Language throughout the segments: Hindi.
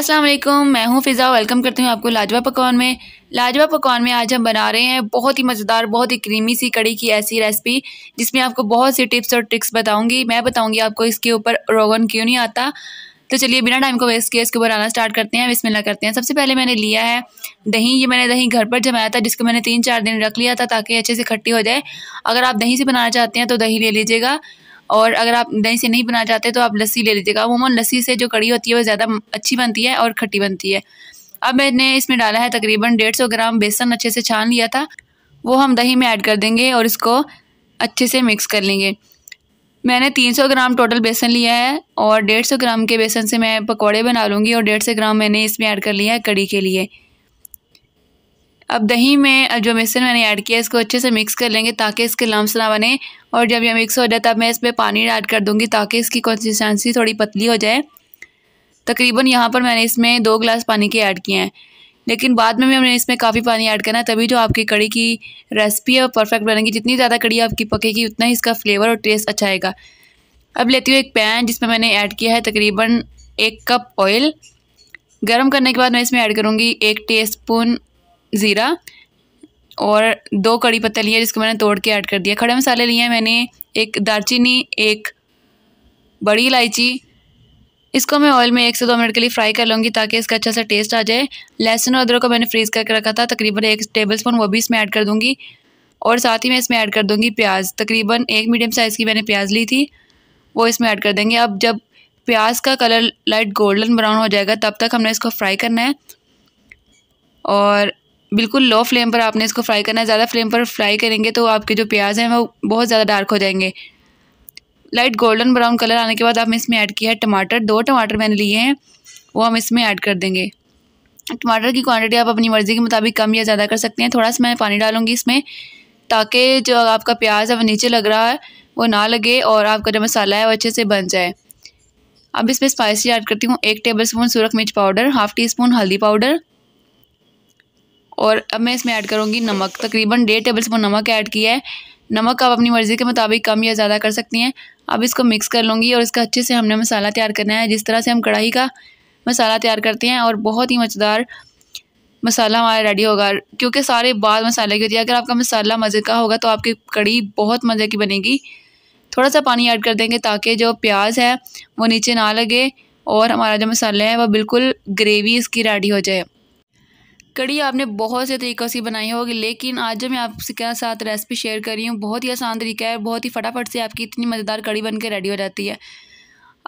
अस्सलाम वालेकुम मैं हूं फ़िज़ा वेलकम करती हूं आपको लाजवा पकवान में लाजवा पकवान में आज हम बना रहे हैं बहुत ही मज़ेदार बहुत ही क्रीमी सी कड़ी की ऐसी रेसिपी जिसमें आपको बहुत सी टिप्स और ट्रिक्स बताऊंगी मैं बताऊंगी आपको इसके ऊपर रोगन क्यों नहीं आता तो चलिए बिना टाइम को वेस्ट किए इसके बनाना स्टार्ट करते हैं बिस्मिल्लाह करते हैं सबसे पहले मैंने लिया है दही ये मैंने दही घर पर जमाया था जिसको मैंने तीन चार दिन रख लिया था ताकि अच्छे से खट्टी हो जाए अगर आप दही से बनाना चाहते हैं तो दही ले लीजिएगा और अगर आप दही से नहीं बना चाहते तो आप लस्सी ले लीजिएगा अमूमन लस्सी से जो कड़ी होती है वो ज़्यादा अच्छी बनती है और खट्टी बनती है अब मैंने इसमें डाला है तकरीबन डेढ़ सौ ग्राम बेसन अच्छे से छान लिया था वो हम दही में ऐड कर देंगे और इसको अच्छे से मिक्स कर लेंगे मैंने 300 ग्राम टोटल बेसन लिया है और 150 ग्राम के बेसन से मैं पकौड़े बना लूँगी और 150 ग्राम मैंने इसमें ऐड कर लिया है कड़ी के लिए अब दही में जो मिश्रण मैंने ऐड किया इसको अच्छे से मिक्स कर लेंगे ताकि इसके लम्स ना बने और जब यह मिक्स हो जाए तब मैं इसमें पानी ऐड कर दूँगी ताकि इसकी कंसिस्टेंसी थोड़ी पतली हो जाए तकरीबन यहाँ पर मैंने इसमें दो गिलास पानी के ऐड किए हैं लेकिन बाद में भी हमने इसमें काफ़ी पानी ऐड करना है तभी जो आपकी कड़ी की रेसिपी है वो परफेक्ट बनेगी जितनी ज़्यादा कड़ी आपकी पकेगी उतना ही इसका फ्लेवर और टेस्ट अच्छा आएगा अब लेती हूँ एक पैन जिसमें मैंने ऐड किया है तकरीबन एक कप ऑयल गर्म करने के बाद मैं इसमें ऐड करूँगी एक टी स्पून ज़ीरा और दो कड़ी पत्ता लिया जिसको मैंने तोड़ के ऐड कर दिया खड़े मसाले लिए मैंने एक दालचीनी एक बड़ी इलायची इसको मैं ऑयल में एक से दो मिनट के लिए फ्राई कर लूँगी ताकि इसका अच्छा सा टेस्ट आ जाए लहसुन और अदरक को मैंने फ्रीज़ करके रखा था तकरीबन एक टेबल स्पून वो भी इसमें ऐड कर दूँगी और साथ ही मैं इसमें ऐड कर दूँगी प्याज तकरीबन एक मीडियम साइज़ की मैंने प्याज ली थी वो इसमें ऐड कर देंगे अब जब प्याज का कलर लाइट गोल्डन ब्राउन हो जाएगा तब तक हमने इसको फ्राई करना है और बिल्कुल लो फ्लेम पर आपने इसको फ्राई करना है ज़्यादा फ्लेम पर फ्राई करेंगे तो आपके जो प्याज हैं वो बहुत ज़्यादा डार्क हो जाएंगे लाइट गोल्डन ब्राउन कलर आने के बाद आपने इसमें ऐड किया है टमाटर दो टमाटर मैंने लिए हैं वो हम इसमें ऐड कर देंगे टमाटर की क्वांटिटी आप अपनी मर्ज़ी के मुताबिक कम या ज़्यादा कर सकते हैं थोड़ा सा मैं पानी डालूंगी इसमें ताकि जो आपका प्याज है वो नीचे लग रहा है वो ना लगे और आपका जो मसाला है वो अच्छे से बन जाए अब इसमें स्पाइसी ऐड करती हूँ एक टेबल स्पून सूरख मिर्च पाउडर हाफ़ टी स्पून हल्दी पाउडर और अब मैं इसमें ऐड करूँगी नमक तकरीबन डेढ़ टेबल स्पून नमक ऐड किया है नमक आप अपनी मर्ज़ी के मुताबिक कम या ज़्यादा कर सकती हैं अब इसको मिक्स कर लूँगी और इसका अच्छे से हमने मसाला तैयार करना है जिस तरह से हम कढ़ाई का मसाला तैयार करते हैं और बहुत ही मज़ेदार मसाला हमारा रेडी होगा क्योंकि सारे बाद मसाले की होती है अगर आपका मसाला मज़े का होगा तो आपकी कड़ी बहुत मज़े की बनेगी थोड़ा सा पानी ऐड कर देंगे ताकि जो प्याज है वो नीचे ना लगे और हमारा जो मसाला है वह बिल्कुल ग्रेवी इसकी रेडी हो जाए कड़ी आपने बहुत से तरीक़ों से बनाई होगी लेकिन आज जो मैं आपके साथ रेसिपी शेयर कर रही हूँ बहुत ही आसान तरीका है बहुत ही फटाफट से आपकी इतनी मज़ेदार कड़ी बनकर रेडी हो जाती है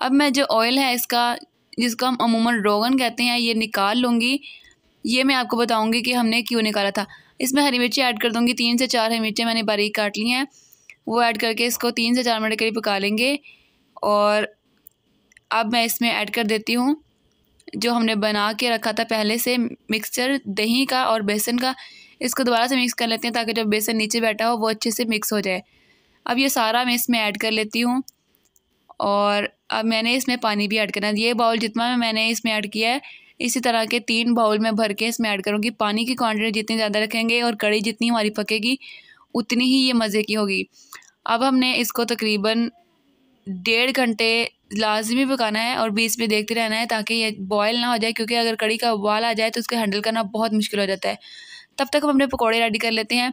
अब मैं जो ऑयल है इसका जिसको हम अमूमन रोगन कहते हैं ये निकाल लूँगी ये मैं आपको बताऊँगी कि हमने क्यों निकाला था इसमें हरी मिर्ची ऐड कर दूँगी तीन से चार हरी मिर्चें मैंने बारीक काट ली हैं वो ऐड करके इसको तीन से चार मिनट के लिए पका लेंगे और अब मैं इसमें ऐड कर देती हूँ जो हमने बना के रखा था पहले से मिक्सचर दही का और बेसन का इसको दोबारा से मिक्स कर लेते हैं ताकि जब बेसन नीचे बैठा हो वो अच्छे से मिक्स हो जाए अब ये सारा मैं इसमें ऐड कर लेती हूँ और अब मैंने इसमें पानी भी ऐड करना है ये बाउल जितना मैंने इसमें ऐड किया है इसी तरह के तीन बाउल में भर के इसमें ऐड करूँगी पानी की क्वान्टिटी जितनी ज़्यादा रखेंगे और कड़ी जितनी हमारी पकेगी उतनी ही ये मज़े की होगी अब हमने इसको तकरीबन डेढ़ घंटे लाजमी पकाना है और बीच में देखते रहना है ताकि ये बॉयल ना हो जाए क्योंकि अगर कड़ी का उबाल आ जाए तो उसके हैंडल करना बहुत मुश्किल हो जाता है तब तक हम अपने पकौड़े रेडी कर लेते हैं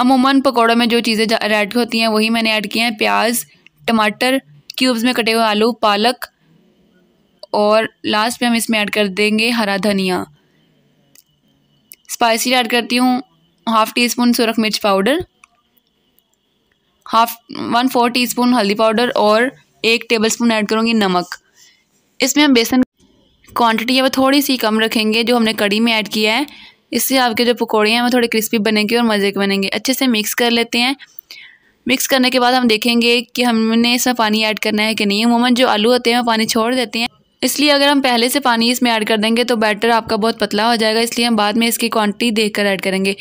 अमूमन पकौड़ों में जो चीज़ें रेड होती हैं वही मैंने ऐड किए हैं प्याज टमाटर क्यूब्स में कटे हुए आलू पालक और लास्ट में हम इसमें ऐड कर देंगे हरा धनिया स्पाइसी ऐड करती हूँ हाफ़ टी स्पून सुरख मिर्च powder half one four teaspoon हल्दी पाउडर और एक टेबल स्पून ऐड करूँगी नमक इसमें हम बेसन क्वांटिटी है वो थोड़ी सी कम रखेंगे जो हमने कड़ी में ऐड किया है इससे आपके जो पकौड़े हैं वो थोड़े क्रिस्पी बनेंगे और मज़े के बनेंगे अच्छे से मिक्स कर लेते हैं मिक्स करने के बाद हम देखेंगे कि हमने इसमें पानी ऐड करना है कि नहीं अमूमन जो आलू होते हैं वो पानी छोड़ देते हैं इसलिए अगर हम पहले से पानी इसमें ऐड कर देंगे तो बैटर आपका बहुत पतला हो जाएगा इसलिए हम बाद में इसकी क्वांटिटी देख कर ऐड करेंगे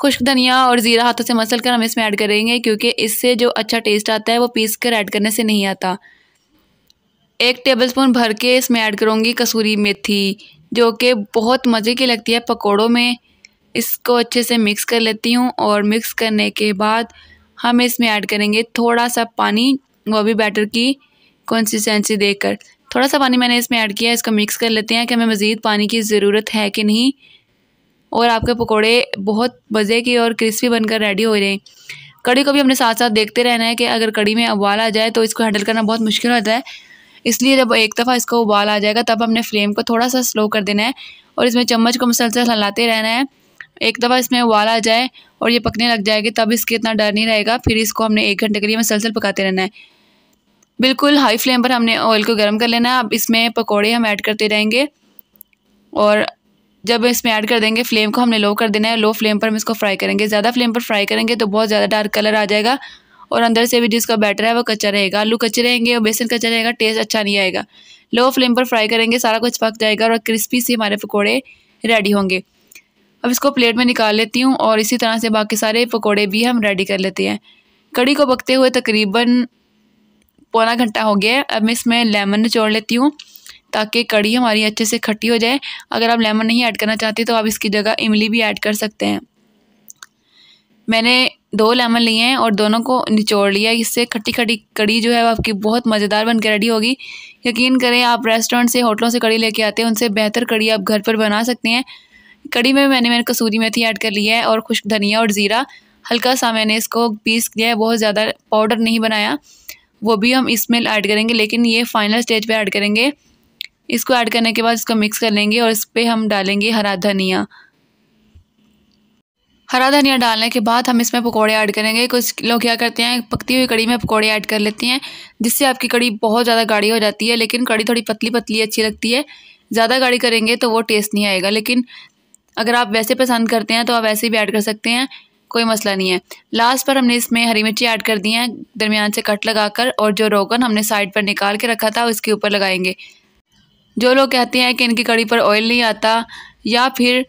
खुश्क धनिया और ज़ीरा हाथों से मसल कर हम इसमें ऐड करेंगे क्योंकि इससे जो अच्छा टेस्ट आता है वो पीस कर ऐड करने से नहीं आता एक टेबलस्पून भर के इसमें ऐड करूँगी कसूरी मेथी जो कि बहुत मज़े की लगती है पकौड़ों में इसको अच्छे से मिक्स कर लेती हूँ और मिक्स करने के बाद हम इसमें ऐड करेंगे थोड़ा सा पानी वो भी बैटर की कंसिस्टेंसी देकर थोड़ा सा पानी मैंने इसमें ऐड किया इसको मिक्स कर लेते हैं कि हमें मज़ीद पानी की ज़रूरत है कि नहीं और आपके पकोड़े बहुत मज़े के और क्रिस्पी बनकर रेडी हो रहे हैं कड़ी को भी हमने साथ साथ देखते रहना है कि अगर कड़ी में उबाल आ जाए तो इसको हैंडल करना बहुत मुश्किल होता है इसलिए जब एक दफ़ा इसको उबाल आ जाएगा तब हमने फ्लेम को थोड़ा सा स्लो कर देना है और इसमें चम्मच को मुसलसल हिलाते रहना है एक दफ़ा इसमें उबाल आ जाए और ये पकने लग जाएगी तब इसके इतना डर नहीं रहेगा फिर इसको हमने एक घंटे के लिए मुसलसल पकाते रहना है बिल्कुल हाई फ्लेम पर हमने ऑयल को गर्म कर लेना है अब इसमें पकौड़े हम ऐड करते रहेंगे और जब इसमें ऐड कर देंगे फ्लेम को हमने लो कर देना है लो फ्लेम पर हम इसको फ्राई करेंगे ज़्यादा फ्लेम पर फ्राई करेंगे तो बहुत ज़्यादा डार्क कलर आ जाएगा और अंदर से भी जिसका बैटर है वो कच्चा रहेगा आलू कच्चे रहेंगे और बेसन कच्चा रहेगा टेस्ट अच्छा नहीं आएगा लो फ्लेम पर फ्राई करेंगे सारा कुछ पक जाएगा और क्रिस्पी से हमारे पकौड़े रेडी होंगे अब इसको प्लेट में निकाल लेती हूँ और इसी तरह से बाकी सारे पकौड़े भी हम रेडी कर लेते हैं कड़ी को पकते हुए तकरीबन पौना घंटा हो गया है अब मैं इसमें लेमन निचोड़ लेती हूँ ताकि कड़ी हमारी अच्छे से खट्टी हो जाए अगर आप लेमन नहीं ऐड करना चाहते तो आप इसकी जगह इमली भी ऐड कर सकते हैं मैंने दो लेमन लिए हैं और दोनों को निचोड़ लिया इससे खट्टी खट्टी कड़ी जो है वो आपकी बहुत मज़ेदार बनकर रेडी होगी यकीन करें आप रेस्टोरेंट से होटलों से कड़ी लेके आते हैं उनसे बेहतर कड़ी आप घर पर बना सकते हैं कड़ी में मैंने मैंने कसूरी मेथी ऐड कर लिया है और खुश्क धनिया और ज़ीरा हल्का सा मैंने इसको पीस दिया है बहुत ज़्यादा पाउडर नहीं बनाया वो भी हम इसमें ऐड करेंगे लेकिन ये फाइनल स्टेज पर ऐड करेंगे इसको ऐड करने के बाद इसको मिक्स कर लेंगे और इस पर हम डालेंगे हरा धनिया हरा धनिया डालने के बाद हम इसमें पकोड़े ऐड करेंगे कुछ लोग क्या करते हैं पकती हुई कड़ी में पकोड़े ऐड कर लेती हैं जिससे आपकी कड़ी बहुत ज़्यादा गाढ़ी हो जाती है लेकिन कड़ी थोड़ी पतली पतली अच्छी लगती है ज़्यादा गाढ़ी करेंगे तो वो टेस्ट नहीं आएगा लेकिन अगर आप वैसे पसंद करते हैं तो आप वैसे भी ऐड कर सकते हैं कोई मसला नहीं है लास्ट पर हमने इसमें हरी मिर्ची ऐड कर दी है दरमियान से कट लगा और जो रोगन हमने साइड पर निकाल के रखा था उसके ऊपर लगाएंगे जो लोग कहते हैं कि इनकी कड़ी पर ऑयल नहीं आता या फिर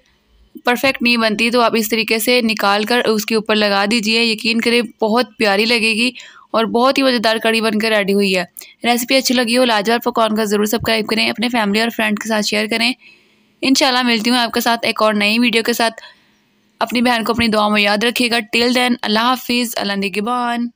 परफेक्ट नहीं बनती तो आप इस तरीके से निकाल कर उसके ऊपर लगा दीजिए यकीन करें बहुत प्यारी लगेगी और बहुत ही मज़ेदार कड़ी बनकर रेडी हुई है रेसिपी अच्छी लगी हो लाजवाब पकवान का ज़रूर सब्सक्राइब करें अपने फैमिली और फ्रेंड के साथ शेयर करें इन मिलती हूँ आपके साथ एक और नई वीडियो के साथ अपनी बहन को अपनी दुआ में याद रखिएगा टिल देन अल्लाह हाफिज़ अल्लाह निगबान